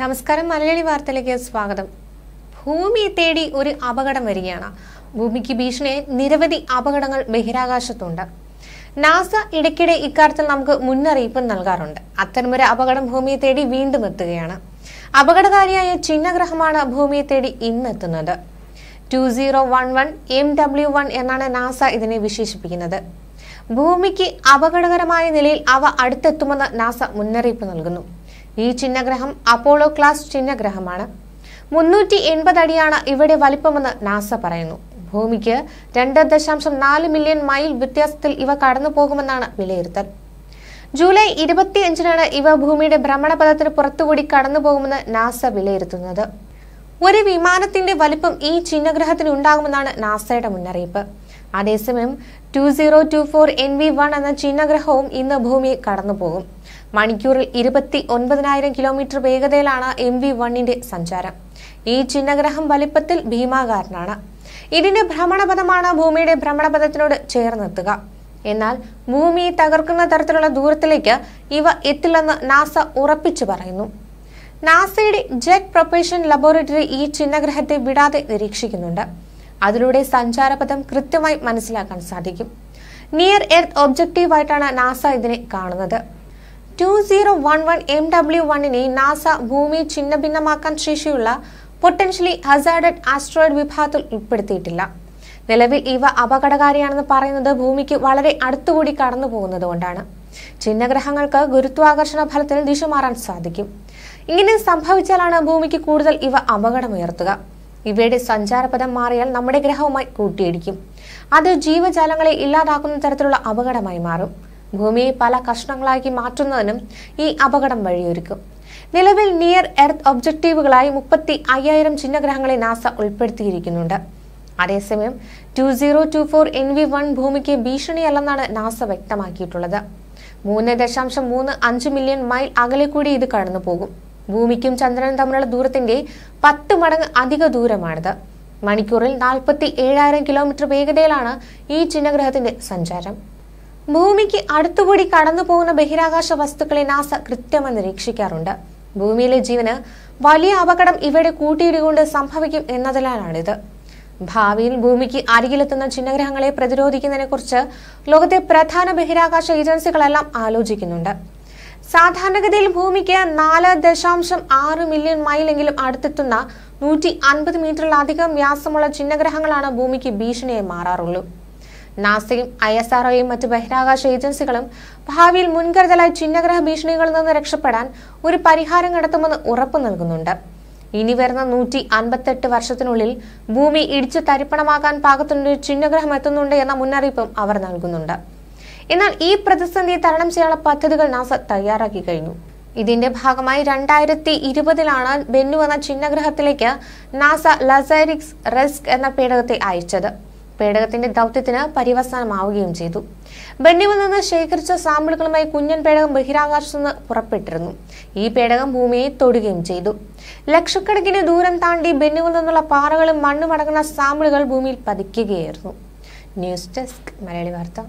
നമസ്കാരം മലയാളി വാർത്തയിലേക്ക് സ്വാഗതം ഭൂമിയെ തേടി ഒരു അപകടം വരികയാണ് ഭൂമിക്ക് ഭീഷണി നിരവധി അപകടങ്ങൾ ബഹിരാകാശത്തുണ്ട് നാസ ഇടയ്ക്കിടെ ഇക്കാര്യത്തിൽ നമുക്ക് മുന്നറിയിപ്പ് നൽകാറുണ്ട് അത്തരമൊരു അപകടം ഭൂമിയെ തേടി വീണ്ടും എത്തുകയാണ് അപകടകാരിയായ ചിഹ്നഗ്രഹമാണ് ഭൂമിയെ തേടി ഇന്നെത്തുന്നത് two zero one one M W one എന്നാണ് നാസ ഇതിനെ വിശേഷിപ്പിക്കുന്നത് ഭൂമിക്ക് അപകടകരമായ നിലയിൽ അവ അടുത്തെത്തുമെന്ന് നാസ മുന്നറിയിപ്പ് നൽകുന്നു ഈ ചിഹ്നഗ്രഹം അപ്പോളോ ക്ലാസ് ചിഹ്നഗ്രഹമാണ് മുന്നൂറ്റി എൺപത് അടിയാണ് ഇവിടെ വലിപ്പമെന്ന് നാസ പറയുന്നു ഭൂമിക്ക് രണ്ട് ദശാംശം നാല് മില്യൺ മൈൽ വ്യത്യാസത്തിൽ ഇവ കടന്നു പോകുമെന്നാണ് വിലയിരുത്തൽ ജൂലൈ ഇരുപത്തി അഞ്ചിനാണ് ഇവ ഭൂമിയുടെ ഭ്രമണപഥത്തിന് പുറത്തുകൂടി കടന്നു പോകുമെന്ന് നാസ വിലയിരുത്തുന്നത് ഒരു വിമാനത്തിന്റെ വലിപ്പം ഈ ചിഹ്നഗ്രഹത്തിന് ഉണ്ടാകുമെന്നാണ് നാസയുടെ മുന്നറിയിപ്പ് അതേസമയം two zero two four N V one എന്ന ചിഹ്നഗ്രഹവും ഇന്ന് ഭൂമി കടന്നുപോകും മണിക്കൂറിൽ ഇരുപത്തി ഒൻപതിനായിരം കിലോമീറ്റർ വേഗതയിലാണ് എം വി വണ്ണിന്റെ സഞ്ചാരം ഈ ചിഹ്നഗ്രഹം വലിപ്പത്തിൽ ഭീമാകാരനാണ് ഇതിന്റെ ഭ്രമണപഥമാണ് ഭൂമിയുടെ ഭ്രമണപഥത്തിനോട് ചേർന്നെത്തുക എന്നാൽ ഭൂമിയെ തകർക്കുന്ന തരത്തിലുള്ള ദൂരത്തിലേക്ക് ഇവ എത്തില്ലെന്ന് നാസ ഉറപ്പിച്ചു പറയുന്നു നാസയുടെ ജെറ്റ് പ്രൊപ്പേഷൻ ലബോറട്ടറി ഈ ചിഹ്നഗ്രഹത്തെ വിടാതെ നിരീക്ഷിക്കുന്നുണ്ട് അതിലൂടെ സഞ്ചാരപഥം കൃത്യമായി മനസ്സിലാക്കാൻ സാധിക്കും നിയർ എർത്ത് ഒബ്ജക്റ്റീവായിട്ടാണ് നാസ ഇതിനെ കാണുന്നത് two zero one one M W വണ്ണിനെ നാസ ഭൂമി ഭിന്നമാക്കാൻ ശേഷിയുള്ള പൊട്ടൻഷ്യലി ഹസാഡഡ് ആസ്ട്രോയിഡ് വിഭാഗത്തിൽ ഉൾപ്പെടുത്തിയിട്ടില്ല നിലവിൽ ഇവ അപകടകാരിയാണെന്ന് പറയുന്നത് ഭൂമിക്ക് വളരെ അടുത്തുകൂടി കടന്നു പോകുന്നത് കൊണ്ടാണ് ചിഹ്നഗ്രഹങ്ങൾക്ക് ഗുരുത്വാകർഷണ ഫലത്തിൽ ദിശമാറാൻ സാധിക്കും ഇങ്ങനെ സംഭവിച്ചാലാണ് ഭൂമിക്ക് കൂടുതൽ ഇവ അപകടമുയർത്തുക ഇവയുടെ സഞ്ചാരപഥം മാറിയാൽ നമ്മുടെ ഗ്രഹവുമായി കൂട്ടിയിടിക്കും അത് ജീവജാലങ്ങളെ ഇല്ലാതാക്കുന്ന തരത്തിലുള്ള അപകടമായി മാറും ഭൂമിയെ പല കഷ്ണങ്ങളാക്കി മാറ്റുന്നതിനും ഈ അപകടം വഴിയൊരുക്കും നിലവിൽ നിയർ എർത്ത് ഒബ്ജക്റ്റീവുകളായി മുപ്പത്തി അയ്യായിരം ചിഹ്നഗ്രഹങ്ങളെ നാസ ഉൾപ്പെടുത്തിയിരിക്കുന്നുണ്ട് അതേസമയം two zero two four N V one ഭൂമിക്ക് ഭീഷണിയല്ലെന്നാണ് നാസ വ്യക്തമാക്കിയിട്ടുള്ളത് മൂന്ന് ദശാംശം മൂന്ന് അഞ്ച് മില്യൺ മൈൽ അകലെ കൂടി ഇത് കടന്നു പോകും ഭൂമിക്കും ചന്ദ്രനും തമ്മിലുള്ള ദൂരത്തിന്റെ പത്ത് മടങ്ങ് അധിക ദൂരമാണിത് മണിക്കൂറിൽ നാൽപ്പത്തി ഏഴായിരം കിലോമീറ്റർ വേഗതയിലാണ് ഈ ചിഹ്നഗ്രഹത്തിന്റെ സഞ്ചാരം ഭൂമിക്ക് അടുത്തുകൂടി കടന്നു പോകുന്ന ബഹിരാകാശ വസ്തുക്കളെ നാസ കൃത്യമായി നിരീക്ഷിക്കാറുണ്ട് ഭൂമിയിലെ ജീവന് വലിയ അപകടം ഇവയുടെ കൂട്ടിയിടികൊണ്ട് സംഭവിക്കും എന്നതിനാലാണിത് ഭാവിയിൽ ഭൂമിക്ക് അരികിലെത്തുന്ന ചിഹ്നഗ്രഹങ്ങളെ കുറിച്ച് ലോകത്തെ പ്രധാന ബഹിരാകാശ ഏജൻസികളെല്ലാം ആലോചിക്കുന്നുണ്ട് സാധാരണഗതിയിൽ ഭൂമിക്ക് നാല് ദശാംശം ആറ് മില്യൺ മൈലെങ്കിലും അടുത്തെത്തുന്ന നൂറ്റി അൻപത് മീറ്ററിലധികം വ്യാസമുള്ള ചിഹ്നഗ്രഹങ്ങളാണ് ഭൂമിക്ക് ഭീഷണിയായി മാറാറുള്ളൂ നാസയും ഐ എസ് ഒയും മറ്റ് ബഹിരാകാശ ഏജൻസികളും ഭാവിയിൽ മുൻകരുതലായി ചിഹ്നഗ്രഹ ഭീഷണികളിൽ നിന്ന് രക്ഷപ്പെടാൻ ഒരു പരിഹാരം കണ്ടെത്തുമെന്ന് ഉറപ്പു നൽകുന്നുണ്ട് ഇനി വരുന്ന നൂറ്റി അൻപത്തെട്ട് വർഷത്തിനുള്ളിൽ ഭൂമി ഇടിച്ചു തരിപ്പണമാകാൻ പാകത്തിനൊരു ചിഹ്നഗ്രഹം എത്തുന്നുണ്ട് എന്ന മുന്നറിയിപ്പും അവർ നൽകുന്നുണ്ട് എന്നാൽ ഈ പ്രതിസന്ധിയെ തരണം ചെയ്യാനുള്ള പദ്ധതികൾ നാസ തയ്യാറാക്കി കഴിഞ്ഞു ഇതിന്റെ ഭാഗമായി രണ്ടായിരത്തി ഇരുപതിലാണ് ബെന്നു എന്ന ചിഹ്നഗ്രഹത്തിലേക്ക് നാസ ലസൈറിക്സ് റെസ്ക് എന്ന പേടകത്തെ അയച്ചത് പേടകത്തിന്റെ ദൗത്യത്തിന് പര്യവസാനമാവുകയും ചെയ്തു ബെന്നിമിൽ നിന്ന് ശേഖരിച്ച സാമ്പിളുകളുമായി കുഞ്ഞൻ പേടകം ബഹിരാകാശത്ത് നിന്ന് പുറപ്പെട്ടിരുന്നു ഈ പേടകം ഭൂമിയെ തൊടുകയും ചെയ്തു ലക്ഷക്കണക്കിന് ദൂരം താണ്ടി ബെന്നിമിൽ നിന്നുള്ള പാറകളും മണ്ണുമടങ്ങുന്ന സാമ്പിളുകൾ ഭൂമിയിൽ പതിക്കുകയായിരുന്നു ന്യൂസ് ഡെസ്ക് മലയാളി വാർത്ത